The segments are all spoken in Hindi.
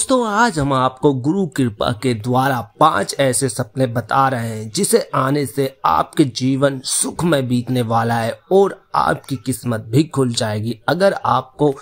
दोस्तों आज हम आपको गुरु कृपा के द्वारा पांच ऐसे सपने बता रहे हैं जिसे आने से आपके जीवन सुख में बीतने वाला है और आपकी किस्मत भी खुल जाएगी अगर आपको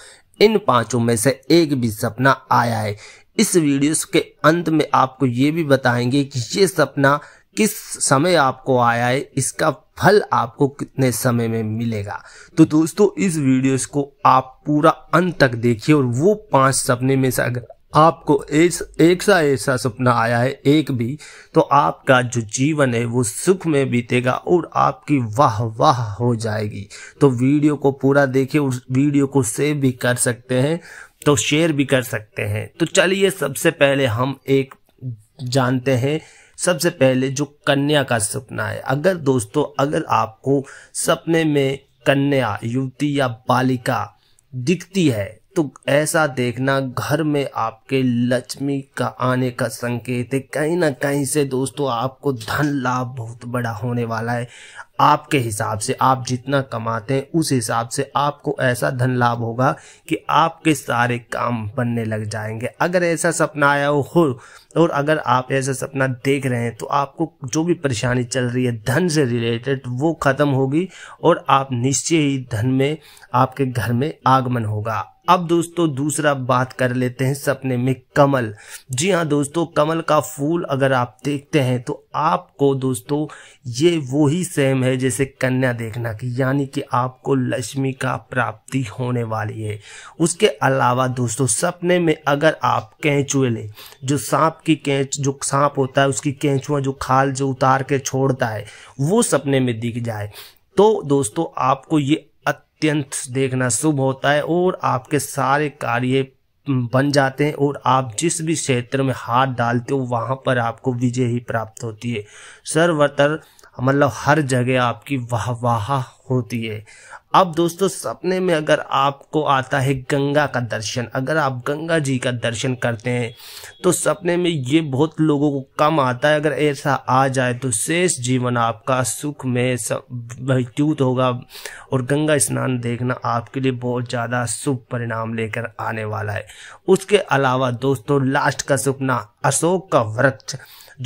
इन पांचों में से एक भी सपना आया है इस वीडियो के अंत में आपको ये भी बताएंगे कि ये सपना किस समय आपको आया है इसका फल आपको कितने समय में मिलेगा तो दोस्तों इस वीडियो को आप पूरा अंत तक देखिए और वो पांच सपने में से अगर आपको एस, एक सा ऐसा सपना आया है एक भी तो आपका जो जीवन है वो सुख में बीतेगा और आपकी वाह वाह हो जाएगी तो वीडियो को पूरा देखिए उस वीडियो को सेव भी कर सकते हैं तो शेयर भी कर सकते हैं तो चलिए सबसे पहले हम एक जानते हैं सबसे पहले जो कन्या का सपना है अगर दोस्तों अगर आपको सपने में कन्या युवती या बालिका दिखती है तो ऐसा देखना घर में आपके लक्ष्मी का आने का संकेत है कहीं ना कहीं से दोस्तों आपको धन लाभ बहुत बड़ा होने वाला है आपके हिसाब से आप जितना कमाते हैं उस हिसाब से आपको ऐसा धन लाभ होगा कि आपके सारे काम बनने लग जाएंगे अगर ऐसा सपना आया हो और अगर आप ऐसा सपना देख रहे हैं तो आपको जो भी परेशानी चल रही है धन से रिलेटेड वो ख़त्म होगी और आप निश्चय ही धन में आपके घर में आगमन होगा अब दोस्तों दूसरा बात कर लेते हैं सपने में कमल जी हाँ दोस्तों कमल का फूल अगर आप देखते हैं तो आपको दोस्तों ये वो ही सेम है जैसे कन्या देखना की यानी कि आपको लक्ष्मी का प्राप्ति होने वाली है उसके अलावा दोस्तों सपने में अगर आप कैंचुए ले जो सांप की कैंच जो सांप होता है उसकी कैंचुआ जो खाल जो उतार के छोड़ता है वो सपने में दिख जाए तो दोस्तों आपको ये अत्यंत देखना शुभ होता है और आपके सारे कार्य बन जाते हैं और आप जिस भी क्षेत्र में हाथ डालते हो वहाँ पर आपको विजय ही प्राप्त होती है सर्वतर मतलब हर जगह आपकी वाह वाह होती है अब दोस्तों सपने में अगर आपको आता है गंगा का दर्शन अगर आप गंगा जी का दर्शन करते हैं तो सपने में ये बहुत लोगों को कम आता है अगर ऐसा आ जाए तो शेष जीवन आपका सुख में व्यतीत होगा और गंगा स्नान देखना आपके लिए बहुत ज़्यादा शुभ परिणाम लेकर आने वाला है उसके अलावा दोस्तों लास्ट का सपना अशोक का वृक्ष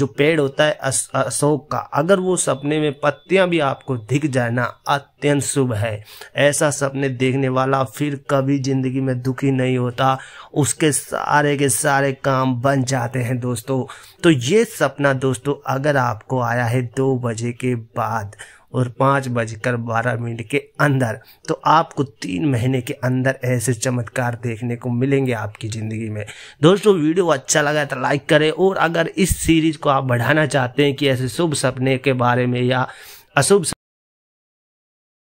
जो पेड़ होता है अशोक का अगर वो सपने में पत्तियां भी आपको दिख जाए ना अत्यंत शुभ है ऐसा सपने देखने वाला फिर कभी ज़िंदगी में दुखी नहीं होता उसके सारे के सारे काम बन जाते हैं दोस्तों तो ये सपना दोस्तों अगर आपको आया है दो बजे के बाद और पाँच बजकर बारह मिनट के अंदर तो आपको तीन महीने के अंदर ऐसे चमत्कार देखने को मिलेंगे आपकी ज़िंदगी में दोस्तों वीडियो अच्छा लगा तो लाइक करें और अगर इस सीरीज़ को आप बढ़ाना चाहते हैं कि ऐसे शुभ सपने के बारे में या अशुभ